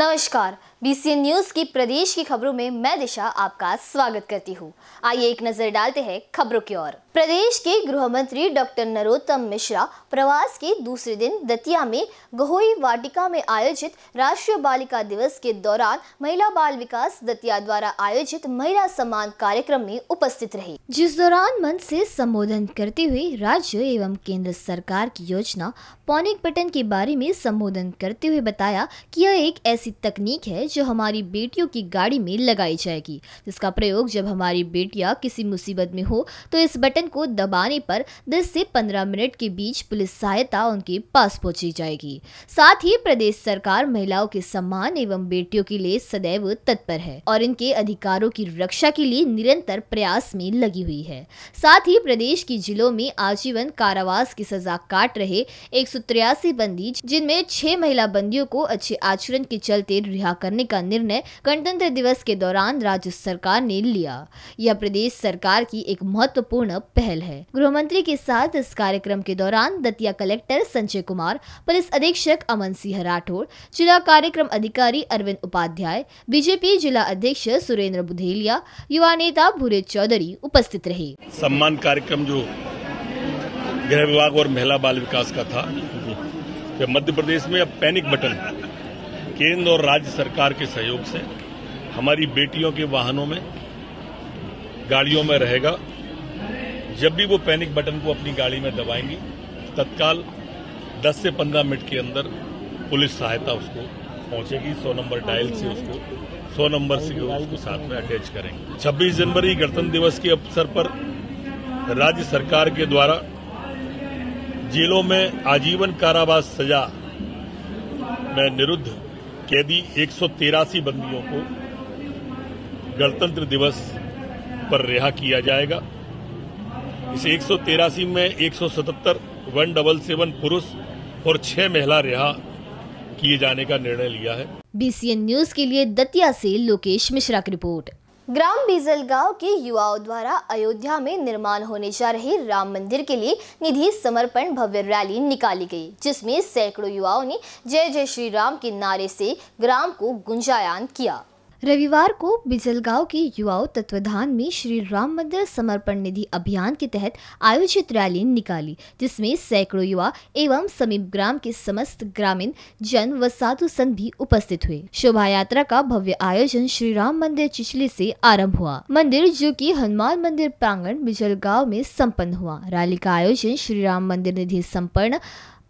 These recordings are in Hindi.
नमस्कार बीसीएन न्यूज की प्रदेश की खबरों में मैं दिशा आपका स्वागत करती हूँ आइए एक नजर डालते हैं खबरों की ओर प्रदेश के गृह मंत्री डॉक्टर नरोत्तम मिश्रा प्रवास के दूसरे दिन दतिया में गहोई वाटिका में आयोजित राष्ट्रीय बालिका दिवस के दौरान महिला बाल विकास दतिया द्वारा आयोजित महिला सम्मान कार्यक्रम में उपस्थित रही जिस दौरान मंच से संबोधन करते हुए राज्य एवं केंद्र सरकार की योजना पौनिक पटन के बारे में संबोधन करते हुए बताया कि यह एक ऐसी तकनीक है जो हमारी बेटियों की गाड़ी में लगाई जाएगी जिसका प्रयोग जब हमारी बेटियां किसी मुसीबत में हो तो इस बटन को दबाने पर 10 से 15 मिनट के बीच पुलिस सहायता उनके पास पहुंची जाएगी साथ ही प्रदेश सरकार महिलाओं के सम्मान एवं बेटियों के लिए सदैव तत्पर है और इनके अधिकारों की रक्षा के लिए निरंतर प्रयास में लगी हुई है साथ ही प्रदेश की जिलों में आजीवन कारावास की सजा काट रहे एक बंदी जिनमें छह महिला बंदियों को अच्छे आचरण के चलते रिहा करने करने का निर्णय गणतंत्र दिवस के दौरान राज्य सरकार ने लिया यह प्रदेश सरकार की एक महत्वपूर्ण पहल है गृह मंत्री के साथ इस कार्यक्रम के दौरान दतिया कलेक्टर संजय कुमार पुलिस अधीक्षक अमन सिंह राठौड़ जिला कार्यक्रम अधिकारी अरविंद उपाध्याय बीजेपी जिला अध्यक्ष सुरेंद्र बुधेलिया युवा नेता भूरे चौधरी उपस्थित रहे सम्मान कार्यक्रम जो गृह विभाग और महिला बाल विकास का था मध्य प्रदेश में अब पैनिक बटन केंद्र और राज्य सरकार के सहयोग से हमारी बेटियों के वाहनों में गाड़ियों में रहेगा जब भी वो पैनिक बटन को अपनी गाड़ी में दबाएंगी तत्काल 10 से 15 मिनट के अंदर पुलिस सहायता उसको पहुंचेगी 100 नंबर डायल से उसको 100 नंबर से उसको साथ में अटैच करेंगे 26 जनवरी गणतंत्र दिवस के अवसर पर राज्य सरकार के द्वारा जेलों में आजीवन कारावास सजा में निरुद्ध कैदी एक बंदियों को गणतंत्र दिवस पर रिहा किया जाएगा इस एक में एक सौ सतहत्तर वन डबल सेवन पुरुष और छह महिला रिहा किए जाने का निर्णय लिया है बीसीएन न्यूज के लिए दतिया से लोकेश मिश्रा की रिपोर्ट ग्राम बीजलगांव के युवाओं द्वारा अयोध्या में निर्माण होने जा रहे राम मंदिर के लिए निधि समर्पण भव्य रैली निकाली गई जिसमें सैकड़ों युवाओं ने जय जय श्री राम के नारे से ग्राम को गुंजायान किया रविवार को बिजलगांव के युवाओं तत्वधान में श्री राम मंदिर समर्पण निधि अभियान के तहत आयोजित रैली निकाली जिसमें सैकड़ों युवा एवं समीप ग्राम के समस्त ग्रामीण जन व साधु संत भी उपस्थित हुए शोभा यात्रा का भव्य आयोजन श्री राम मंदिर चिचली से आरंभ हुआ मंदिर जो कि हनुमान मंदिर प्रांगण बिजलगांव में संपन्न हुआ रैली का आयोजन श्री राम मंदिर निधि सम्पन्न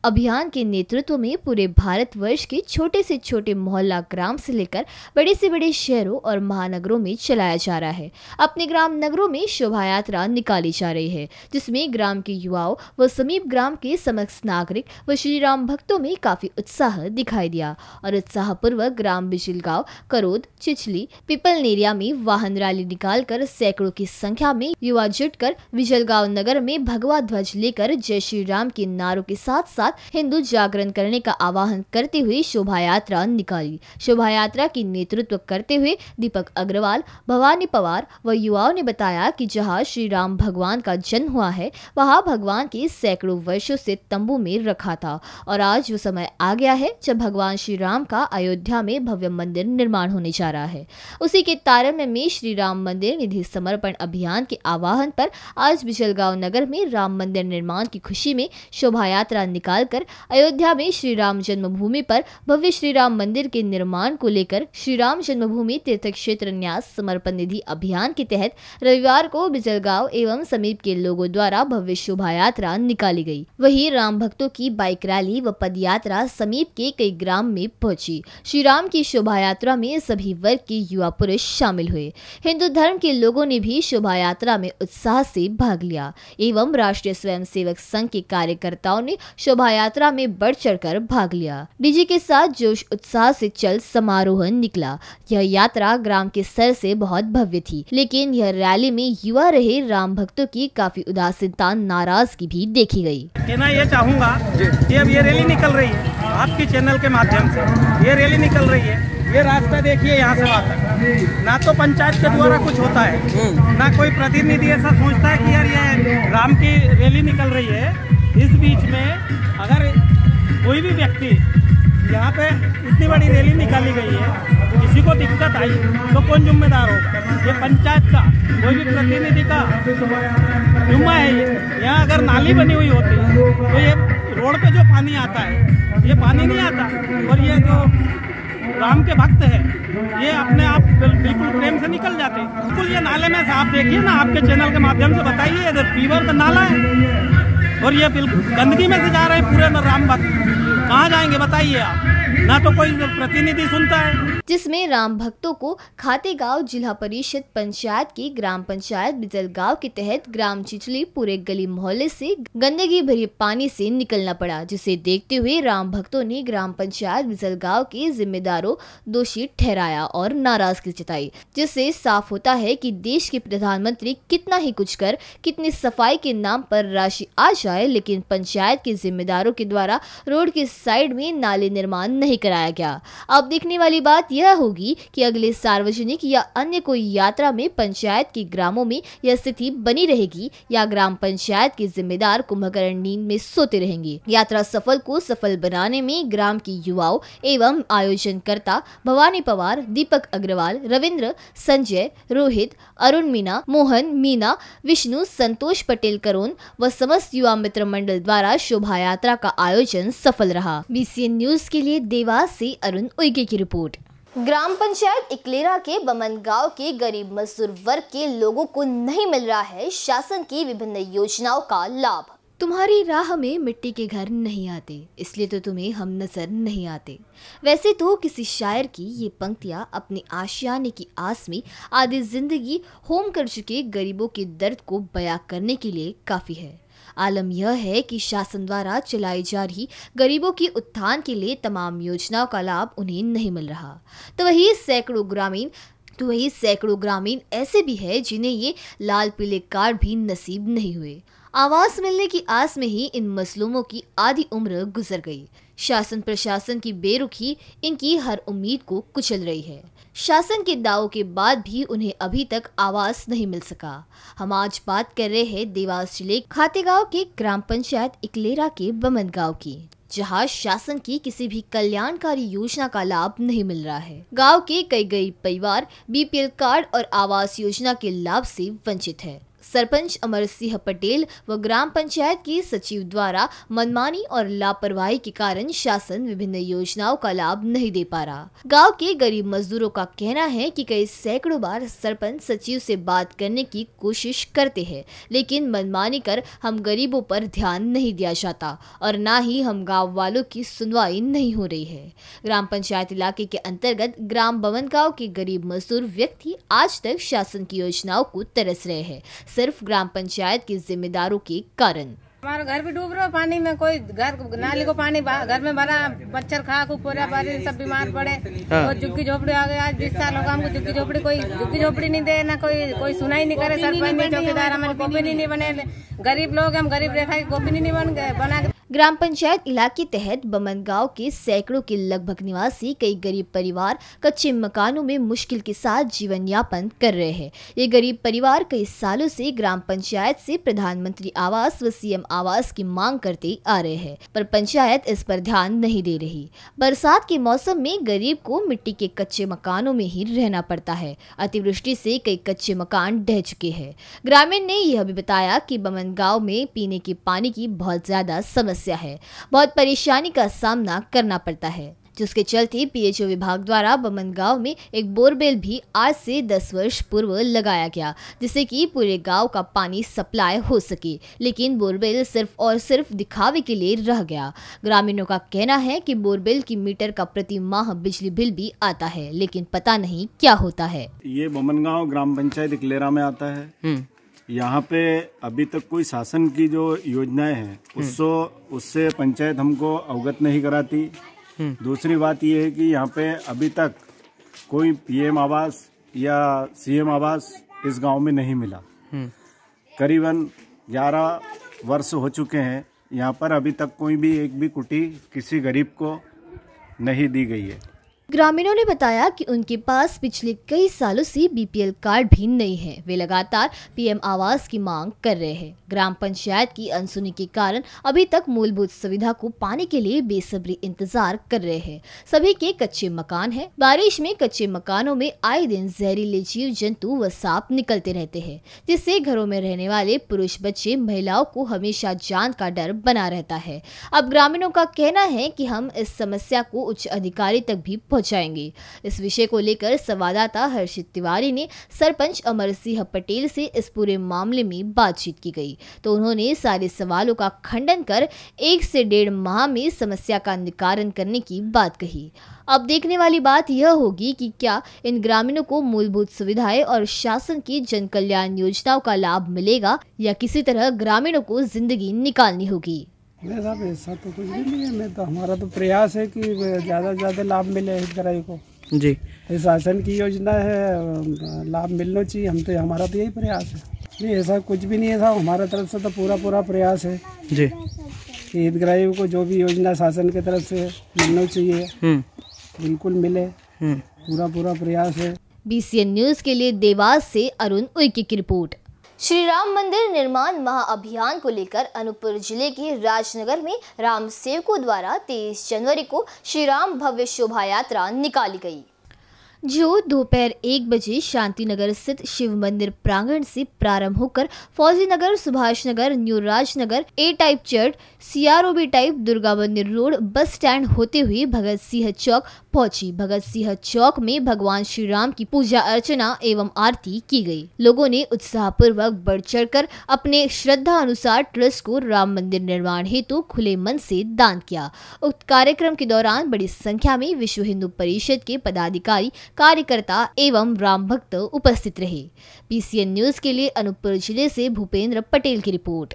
अभियान के नेतृत्व में पूरे भारतवर्ष के छोटे से छोटे मोहल्ला ग्राम से लेकर बड़े से बड़े शहरों और महानगरों में चलाया जा रहा है अपने ग्राम नगरों में शोभा यात्रा निकाली जा रही है जिसमें ग्राम के युवाओं व समीप ग्राम के समक्ष नागरिक व श्री राम भक्तों में काफी उत्साह दिखाई दिया और उत्साह पूर्वक ग्राम बिजलगांव करोद चिचली पिपल नेरिया में वाहन रैली निकाल सैकड़ों की संख्या में युवा जुट कर नगर में भगवा ध्वज लेकर जय श्री राम के नारों के साथ साथ साथ हिंदू जागरण करने का आवाहन करते हुए शोभा यात्रा निकाली शोभा यात्रा की नेतृत्व करते हुए दीपक अग्रवाल भवानी पवार व युवाओं ने बताया कि जहाँ श्री राम भगवान का जन्म हुआ है वहाँ भगवान की सैकड़ों वर्षों से तंबू में रखा था और आज वो समय आ गया है जब भगवान श्री राम का अयोध्या में भव्य मंदिर निर्माण होने जा रहा है उसी के तारण में श्री राम मंदिर निधि समर्पण अभियान के आह्वान पर आज बिजलगांव नगर में राम मंदिर निर्माण की खुशी में शोभा यात्रा निकाल डालकर अयोध्या में श्री राम जन्मभूमि पर भव्य श्री राम मंदिर के निर्माण को लेकर श्री राम जन्मभूमि तीर्थ क्षेत्र न्यास समर्पण निधि अभियान के तहत रविवार को बिजलगांव एवं समीप के लोगों द्वारा भव्य शोभा यात्रा निकाली गई वही राम भक्तों की बाइक रैली व पद यात्रा समीप के कई ग्राम में पहुंची श्री राम की शोभा यात्रा में सभी वर्ग के युवा पुरुष शामिल हुए हिंदू धर्म के लोगों ने भी शोभा यात्रा में उत्साह से भाग लिया एवं राष्ट्रीय स्वयंसेवक संघ के कार्यकर्ताओं ने शोभा यात्रा में बढ़ चढ़कर भाग लिया डीजे के साथ जोश उत्साह से चल समारोह निकला यह यात्रा ग्राम के स्तर से बहुत भव्य थी लेकिन यह रैली में युवा रहे राम भक्तों की काफी उदासीनता नाराजगी भी देखी गयी मैं ये चाहूँगा की अब ये रैली निकल रही है आपके चैनल के माध्यम ऐसी ये रैली निकल रही है ये रास्ता देखिए यहाँ से वहाँ तक ना तो पंचायत के द्वारा कुछ होता है हम्म। ना कोई प्रतिनिधि ऐसा सोचता है कि यार ये राम की रैली निकल रही है इस बीच में अगर कोई भी व्यक्ति यहाँ पे इतनी बड़ी रैली निकाली गई है किसी को दिक्कत आई तो कौन जिम्मेदार हो ये पंचायत का कोई भी प्रतिनिधि का जुम्मा है ये यहाँ अगर नाली बनी हुई होती तो ये रोड पे जो पानी आता है ये पानी नहीं आता और ये जो राम के भक्त है ये अपने आप बिल्कुल प्रेम से निकल जाते बिल्कुल ये नाले में से आप देखिए ना आपके चैनल के माध्यम से बताइए इधर पीवर का नाला है और ये बिल्कुल गंदगी में से जा रहे हैं पूरे भक्त कहाँ जाएंगे बताइए आप ना तो कोई प्रतिनिधि सुनता है जिसमें राम भक्तों को खाते गाँव जिला परिषद पंचायत की ग्राम पंचायत बिजल गाँव के तहत ग्राम चिचली पूरे गली मोहल्ले से गंदगी भरे पानी से निकलना पड़ा जिसे देखते हुए राम भक्तों ने ग्राम पंचायत बिजल गाँव के जिम्मेदारों दोषी ठहराया और नाराजगी जताई जिससे साफ होता है कि देश के प्रधानमंत्री कितना ही कुछ कर कितनी सफाई के नाम पर राशि आ जाए लेकिन पंचायत के जिम्मेदारों के द्वारा रोड के साइड में नाले निर्माण नहीं कराया गया अब देखने वाली बात यह होगी कि अगले सार्वजनिक या अन्य कोई यात्रा में पंचायत के ग्रामों में यह स्थिति बनी रहेगी या ग्राम पंचायत के जिम्मेदार कुंभकर्ण नींद में सोते रहेंगे यात्रा सफल को सफल बनाने में ग्राम के युवाओं एवं आयोजनकर्ता भवानी पवार दीपक अग्रवाल रविंद्र संजय रोहित अरुण मीना मोहन मीना विष्णु संतोष पटेल करोन व समस्त युवा मित्र मंडल द्वारा शोभा यात्रा का आयोजन सफल रहा बी न्यूज के लिए देवास से अरुण उइके की रिपोर्ट ग्राम पंचायत इकलेरा के बमन गांव के गरीब मजदूर वर्ग के लोगों को नहीं मिल रहा है शासन की विभिन्न योजनाओं का लाभ तुम्हारी राह में मिट्टी के घर नहीं आते इसलिए तो तुम्हें हम नजर नहीं आते वैसे तो किसी शायर की ये पंक्तियाँ अपने आशियाने की आस में आधी जिंदगी होम कर चुके गरीबों के दर्द को बयां करने के लिए काफ़ी है आलम यह है कि शासन द्वारा चलाई जा रही गरीबों की उत्थान के लिए तमाम योजनाओं का लाभ उन्हें नहीं मिल रहा तो वही सैकड़ों ग्रामीण तो वही सैकड़ों ग्रामीण ऐसे भी है जिन्हें ये लाल पीले कार्ड भी नसीब नहीं हुए आवास मिलने की आस में ही इन मसलूमों की आधी उम्र गुजर गई शासन प्रशासन की बेरुखी इनकी हर उम्मीद को कुचल रही है शासन के दावों के बाद भी उन्हें अभी तक आवास नहीं मिल सका हम आज बात कर रहे हैं देवास जिले खातेगांव के ग्राम पंचायत इकलेरा के बमन गांव की जहां शासन की किसी भी कल्याणकारी योजना का लाभ नहीं मिल रहा है गांव के कई गरीब परिवार बीपीएल कार्ड और आवास योजना के लाभ से वंचित है सरपंच अमर सिंह पटेल व ग्राम पंचायत के सचिव द्वारा मनमानी और लापरवाही के कारण शासन विभिन्न योजनाओं का लाभ नहीं दे पा रहा गांव के गरीब मजदूरों का कहना है कि कई सैकड़ों बार सरपंच सचिव से बात करने की कोशिश करते हैं लेकिन मनमानी कर हम गरीबों पर ध्यान नहीं दिया जाता और न ही हम गाँव वालों की सुनवाई नहीं हो रही है ग्राम पंचायत इलाके के अंतर्गत ग्राम बवन गाँव के गरीब मजदूर व्यक्ति आज तक शासन की योजनाओं को तरस रहे हैं सिर्फ ग्राम पंचायत के जिम्मेदारों के कारण हमारा घर भी डूब रहा है पानी में कोई घर नाली को पानी घर में भरा मच्छर खा को पूरा बारी सब बीमार पड़े और हाँ। झुग्गी झोपड़ी आ गए आज बीस साल होगा हमको झुग्गी झोपड़ी कोई झुग्गी झोपड़ी नहीं दे ना कोई कोई सुनाई नहीं करे सरपंच चौकीदार हमारे गोभी नहीं बने गरीब लोग हम गरीब रेखा की गोपिनी नहीं बन गए बना ग्राम पंचायत इलाके तहत बमन गांव के सैकड़ों के लगभग निवासी कई गरीब परिवार कच्चे मकानों में मुश्किल के साथ जीवन यापन कर रहे हैं ये गरीब परिवार कई सालों से ग्राम पंचायत से प्रधानमंत्री आवास व सीएम आवास की मांग करते आ रहे हैं पर पंचायत इस पर ध्यान नहीं दे रही बरसात के मौसम में गरीब को मिट्टी के कच्चे मकानों में ही रहना पड़ता है अतिवृष्टि से कई कच्चे मकान ढह चुके हैं ग्रामीण ने यह भी बताया की बमन गाँव में पीने के पानी की बहुत ज्यादा समस्या समस्या है बहुत परेशानी का सामना करना पड़ता है जिसके चलते पीएचओ विभाग द्वारा बमन गांव में एक बोरवेल भी आज से 10 वर्ष पूर्व लगाया गया जिससे कि पूरे गांव का पानी सप्लाई हो सके लेकिन बोरवेल सिर्फ और सिर्फ दिखावे के लिए रह गया ग्रामीणों का कहना है कि बोरवेल की मीटर का प्रति माह बिजली बिल भी आता है लेकिन पता नहीं क्या होता है ये बमन गाँव ग्राम पंचायत इकलेरा में आता है हम्म। यहाँ पे अभी तक कोई शासन की जो योजनाएं हैं हम्म। उससे उससे पंचायत हमको अवगत नहीं कराती हम्म। दूसरी बात यह है कि यहाँ पे अभी तक कोई पीएम आवास या सीएम आवास इस गांव में नहीं मिला हम्म। करीबन 11 वर्ष हो चुके हैं यहाँ पर अभी तक कोई भी एक भी कुटी किसी गरीब को नहीं दी गई है ग्रामीणों ने बताया कि उनके पास पिछले कई सालों से बीपीएल कार्ड भी नहीं है वे लगातार पीएम आवास की मांग कर रहे हैं ग्राम पंचायत की अनसुनी के कारण अभी तक मूलभूत सुविधा को पाने के लिए बेसब्री इंतजार कर रहे हैं सभी के कच्चे मकान हैं बारिश में कच्चे मकानों में आए दिन जहरीले जीव जंतु व सांप निकलते रहते हैं जिससे घरों में रहने वाले पुरुष बच्चे महिलाओं को हमेशा जान का डर बना रहता है अब ग्रामीणों का कहना है की हम इस समस्या को उच्च अधिकारी तक भी हो इस विषय को लेकर संवाददाता हर्षित तिवारी ने सरपंच अमर सिंह पटेल से इस पूरे मामले में बातचीत की गई तो उन्होंने सारे सवालों का खंडन कर एक से डेढ़ माह में समस्या का निकारण करने की बात कही अब देखने वाली बात यह होगी कि क्या इन ग्रामीणों को मूलभूत सुविधाएं और शासन की जन कल्याण योजनाओं का लाभ मिलेगा या किसी तरह ग्रामीणों को जिंदगी निकालनी होगी नहीं साहब ऐसा तो कुछ भी नहीं है मैं तो हमारा तो प्रयास है कि ज़्यादा से ज़्यादा लाभ मिले हितग्राही को जी शासन की योजना है लाभ मिलना चाहिए हम तो हमारा तो यही प्रयास है नहीं ऐसा कुछ भी नहीं है साहब हमारा तरफ से तो पूरा पूरा प्रयास है जी कि हितग्राही को जो भी योजना शासन की तरफ से मिलना चाहिए हम्म। बिल्कुल मिले हम्म। पूरा पूरा प्रयास है बी न्यूज के लिए देवास से अरुण उइके की रिपोर्ट श्री राम मंदिर निर्माण महाअभियान को लेकर अनूपपुर जिले के राजनगर में राम सेवकों द्वारा 23 जनवरी को श्री राम भव्य शोभा यात्रा निकाली गई जो दोपहर एक बजे शांति नगर स्थित शिव मंदिर प्रांगण से प्रारंभ होकर Fauji Nagar Subhash Nagar new Rajnagar A type church C type Durga Mandir road bus stand होते हुए भगत सिंह चौक पहुंची भगत सिंह चौक में भगवान श्री राम की पूजा अर्चना एवं आरती की गई लोगों ने उत्साहपूर्वक बढ़ चढ़ कर अपने श्रद्धा अनुसार ट्रस्ट को राम मंदिर निर्माण हेतु खुले मन से दान किया उक्त कार्यक्रम के दौरान बड़ी संख्या में विश्व हिंदू परिषद के पदाधिकारी कार्यकर्ता एवं राम भक्त उपस्थित रहे पी न्यूज के लिए अनूपपुर जिले से भूपेंद्र पटेल की रिपोर्ट